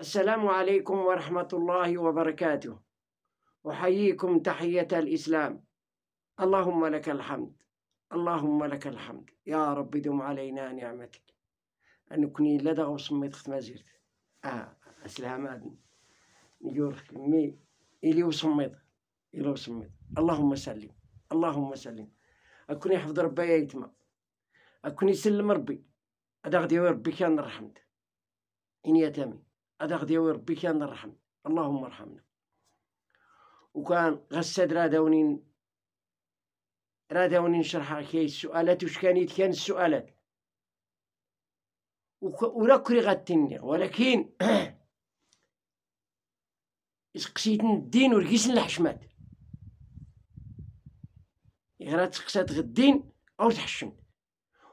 السلام عليكم ورحمة الله وبركاته أحييكم تحية الإسلام اللهم لك الحمد اللهم لك الحمد يا رب دم علينا نعمتك أن كني لدى وصمت خت مازيرت آه أسلام آدم نجور مي إلي وصميت إلي وصميت اللهم سلم اللهم سلم أكون يحفظ ربي يتما أكون يسلم ربي أدغدي ربي كان رحمته إني أتامي هذا غدي ربي كان نرحم اللهم ارحمنا وكان غسد رادونين رادونين شرحة كي السؤالات وش كانت كان السؤالات ولا كري غاتني ولكن اسقسيت الدين ورقيس الحشمات غير تقسات غدين او تحشمت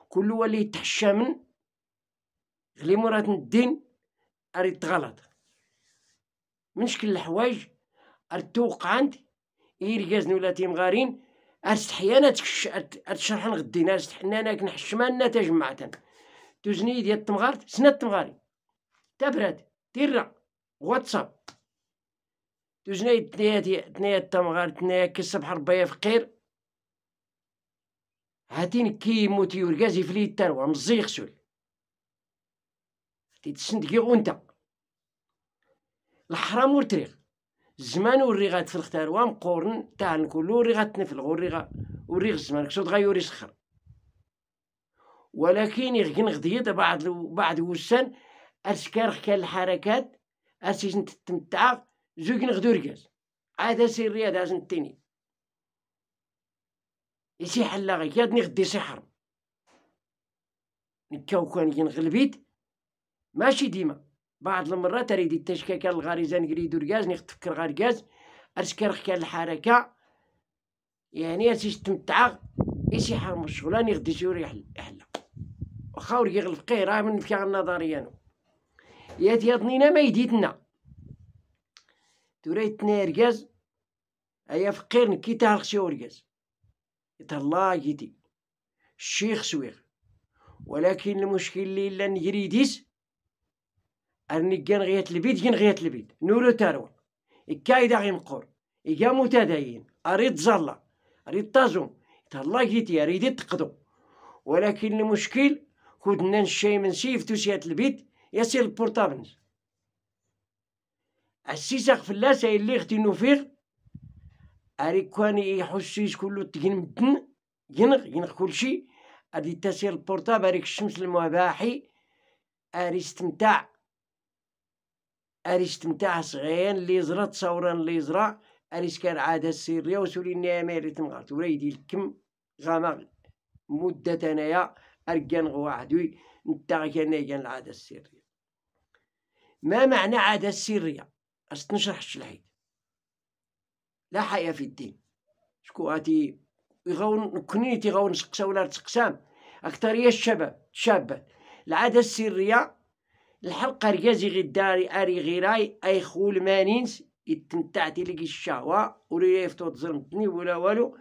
كل ولي تحشمن غلي مرات الدين ريت تغلط من شكل الحوايج ريت توقعند يرقازن ولا استحي انا تكش تشرحن غدينا استحنانا كنحشمان تجمعتن توزني ديال التمغارت سنة التمغاري تبرد تيرا واتساب توزني تنيا تنيا التمغار تنيا كس بحر فقير هاتين كي موتي يورقازي فليتر مزيخ سول كيتشندكي غو نتا الحرام والتريق الزمان وري الختار تاروا مقورن تاع نكلو وري غاتنفلغ وري غا وري الجمان كشوط غيوري سخر ولكن يغكن غدية بعد بعد وسان اشكار كان الحركات أسيجن تتمتع زوجين غدو ركاز عاد سير رياض عاد نتيني يسي حلا غيادني غدي سحر نكاو كان غلبيت ماشي ديما بعض المرات اريد التشكا كان الغريزان قريدو ركاز نختفك غاز ارسكرخ كان الحركة يعني ارسيش تمتعا إيشي حرم الشغلان يغدي شوري حلا واخا ورقيغ الفقيه راه من فكا النظرية نو يا ياضنينا ما يديتنا توريتنا ركاز ايا فقير نكي تهرخ شي ورقاز يتهلا يدي الشيخ سويغ ولكن المشكل اللي لا نجريديس أرني كان غيات البيت كان غيات البيت نورو تارون إكايدا غيمقور إيكا متدين أريد زلا أريد تازون تهلا كيتي أريد تقدو ولكن المشكل كودنا نشي من سيف سيات البيت يسير البورتابنز السيساق فلاس اللي غتي نوفيغ أريكواني يحسيس كلو تكين مدن ينغ ينغ كلشي أدي تسير البورتاب أريك الشمس المباحي أريستمتاع اريش تمتع صغيان اللي زرا تصورا اللي زرا اريش كان عادة السرية وسولي النعمة اللي تمغرت وليدي الكم غامغ مدة انايا اركان غواحدوي نتا كان كان العادة السرية ما معنى عادة السرية أش تنشرح الشلحيد لا حياة في الدين شكون هاتي يغون كنيتي غون سقسا ولا تسقسام أكثرية الشباب الشابات العادة السرية الحلقة رجازي غداري أري غيراي أي خول مانينس يتمتع تلقي الشهوة ولا يفتو تزرمتني ولا والو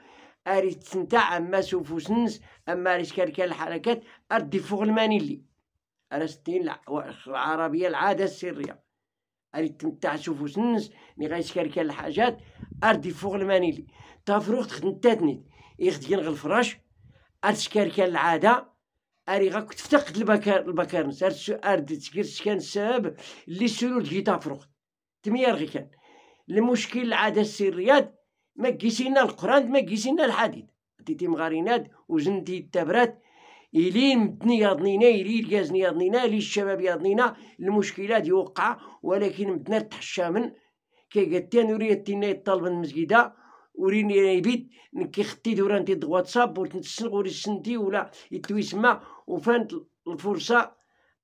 أري تستمتع أما سنس أما ريش كان الحركات أردي فوق المانيلي ستين العربية العادة السرية أري تمتع سنس مي غايش كان الحاجات أردي فوق المانيلي تافروخت خدمتاتني إختي نغل فراش كان العادة اري غاك تفتقد البكار البكارنس ارد ارد تكير كان السبب اللي سرور جيتا فروخ غي كان المشكل العادة السريات ما كيسينا القران ما كيسينا الحديد تيتي مغارينات وزنتي التبرات إلين مدني ياضنينا إلين الجازني ياضنينا إلين الشباب ياضنينا المشكلات يوقع ولكن مدنا تحشامن كي قتان وريتينا يطالب المسجدة وريني يبيد نكي خدي دورا ندير دواتساب ورتنسنغ سنتي ولا يتلوي سما وفانت الفرصة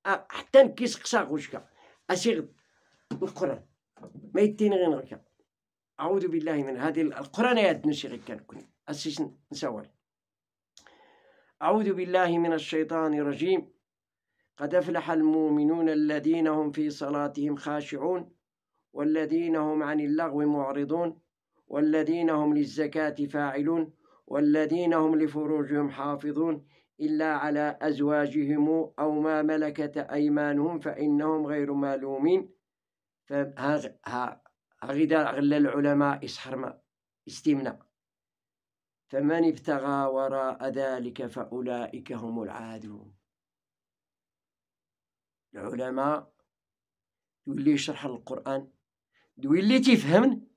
حتى نكي سقسا غوشكا أسيغ القرآن ما يتيني غير هكا أعوذ بالله من هذه القرآن يا غير كان كوني أسيس نسوال أعوذ بالله من الشيطان الرجيم قد أفلح المؤمنون الذين هم في صلاتهم خاشعون والذين هم عن اللغو معرضون والذين هم للزكاة فاعلون والذين هم لفروجهم حافظون إلا على أزواجهم أو ما ملكت أيمانهم فإنهم غير مالومين فهذا أغلى العلماء إسحرما استمنا فمن ابتغى وراء ذلك فأولئك هم العادون العلماء دوي شرح القرآن دوي تفهمن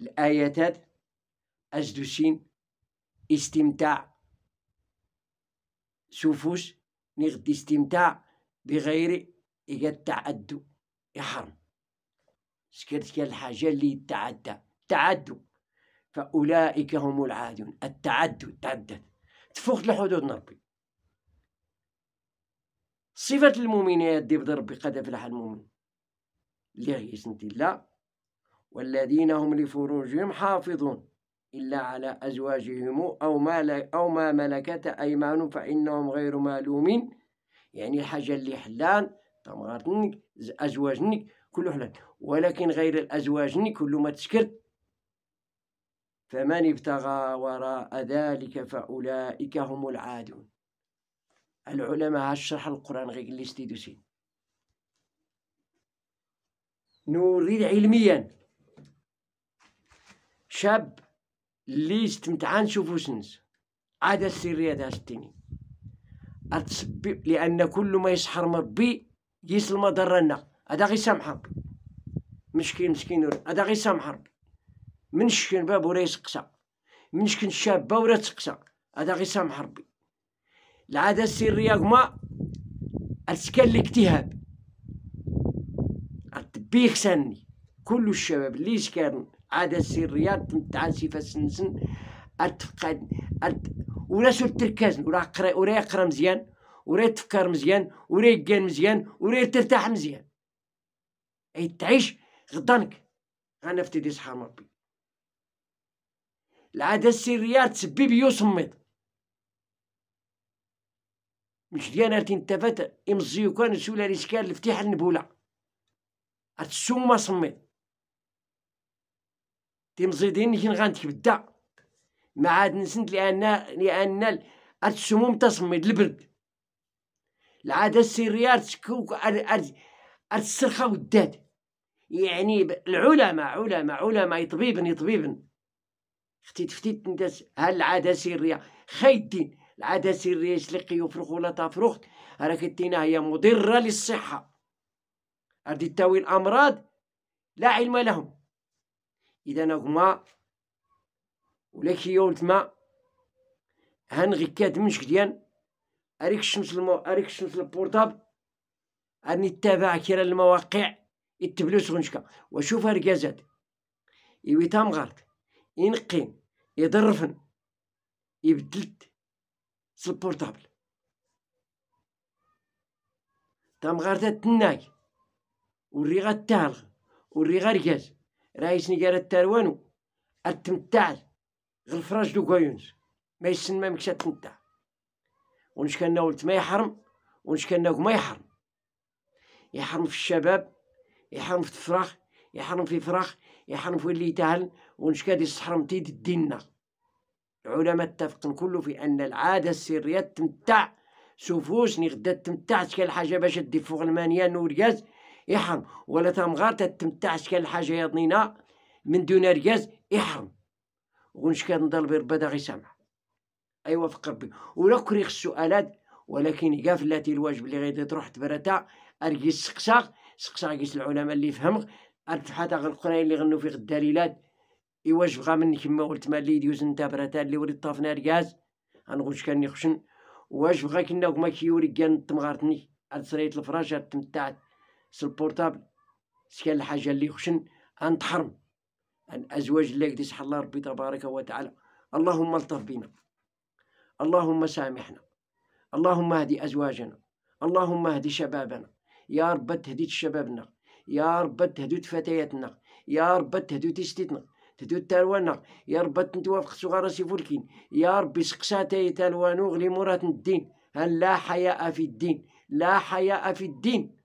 الآيات أجدوشين استمتاع شوفوش نغد استمتاع بغير إيجاد تعدو يحرم شكرت الحاجة اللي تعدى تعدو فأولئك هم العادون التعدو تعدد تفوق لحدود نربي صفة المؤمنين يدي بدي ربي قد فلح المؤمن اللي غيسنتي لا والذين هم لفروجهم حافظون إلا على أزواجهم أو ما أو ما ملكت أيمان فإنهم غير مالومين يعني الحاجة اللي حلان تمغارتنك أزواجنك كله حلال ولكن غير الأزواجنك كل ما تسكرت فمن ابتغى وراء ذلك فأولئك هم العادون العلماء هالشرح القرآن غير اللي استيدوسين نريد علميا شاب اللي استمتعان شوفو سنس عاد السرية دا ستيني أتسبب لأن كل ما يسحر مربي يسلم ضرنا هذا غي سامحر مسكين مسكين هذا غي من منشكن باب ولا يسقسى منشكن شابة ولا تسقسى هذا غي سامح ربي العادة السرية كما أتسكن الاكتئاب أتبيخ سني كل الشباب اللي يسكن عاده السريات نتاع صفة سنسن اتفقد أت... ولا شوف التركاز ولا قرا ولا يقرا مزيان ولا يتفكر مزيان ولا يقال مزيان ولا ترتاح مزيان اي تعيش غضنك انا تيدي صحاب ربي العادة السرية تسبي بيو سميط مش ديانا تنتفت امزيو كان سولا الاشكال الفتيح النبولة السومة سميط تمزيدين نجي غنتبدا ما عاد نسند لان لان السموم تصمد البرد العادة السرية ار السرخة والداد يعني العلماء علماء علماء يطبيبن يطبيبن اختي تفتيت انت هل العادة السرية خايدين العادة السرية شلقي وفرخ ولا تفرخت راك تينا هي مضرة للصحة هادي تاوي الأمراض لا علم لهم اذا هما ولا كي ولتما هان غيكاد من ديان اريك الشمس المو... اريك الشمس البورتاب اني تابع كيرا المواقع التبلوس غنشكا وشوف هركازات يويتا مغارت ينقين يضرفن يبدلت البورتابل تام مغارتا تناي وري غا تالغ وري غا ركاز رايس نيجار التروانو التمتع غلفراج دو كويونز ما يسن ما مكش تمتع ونش كان ولت ما يحرم ونش كان ما يحرم يحرم في الشباب يحرم في الفراخ يحرم في فراخ يحرم في اللي يتهل ونش كاد يصحرم تيد ديننا العلماء اتفقن كله في ان العاده السريه تمتع سوفوس نغدا تمتع شكال حاجه باش تدي فوق المانيه نورياز يحرم ولا تمغار غير تتمتعش كان الحاجه ضنينا من دون رياز يحرم ونش كان بربا ربدا غي سامع ايوا فقر ربي ولا كريخ السؤالات ولكن كاف الواجب اللي غادي تروح تبرتا ارجي السقساق سقساق كيس العلماء اللي فهمك غير غنقراي اللي غنو في الدليلات يواجب غا مني كما قلت مالي ديوز نتا برتا اللي وريت طافنا رياز غنغوش كان يخشن واجب غا كنا كما كيوري كان تمغارتني ارسريت الفراشه تمتعت سي سكان الحاجه اللي يخشن انتحرم ان ازواج اللي قد الله ربي تبارك وتعالى اللهم الطف بنا اللهم سامحنا اللهم اهدي ازواجنا اللهم اهدي شبابنا يا رب تهديت شبابنا يا رب تهديت فتياتنا يا رب تهديت تستيتنا تهدي تالوانا يا رب تنتوافق صغار سيفولكين يا ربي سقسا تالوانو غلي مرات الدين هل لا حياء في الدين لا حياء في الدين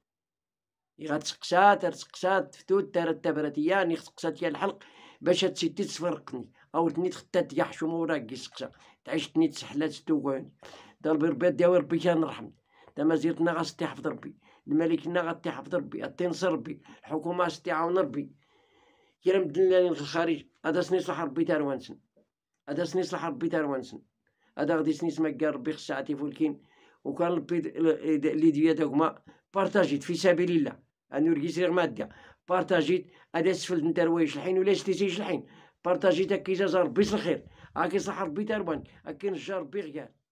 غتسقسا ترتسقسا تفتوت ترتبرتيا ني خسقساتيا الحلق باش هاد تسفرقني او عاودتني تختات يا حشومه وراك كيسقسا تعشتني تسحلات تواني ضربي ربي داوي ربي كان رحم تما زيرتنا غاستي حفظ ربي الملكنا ستي حفظ ربي التنصر ربي الحكومه ستي عاون ربي كي مدلالين في الخارج هذا سني صلاح ربي تاروانسن هذا سني صلاح ربي تاروانسن هذا غادي سني سماك قال ربي خص ساعتي فولكين وكان ربي لي ديا تاكما بارتاجيت في سبيل الله انور كيسير ماده بارطاجيت هذا سفل نتا روايش الحين ولا شتيتيش الحين بارطاجيت جا ربي الخير هاكي صح ربي تربان هاكي نجا ربي غيال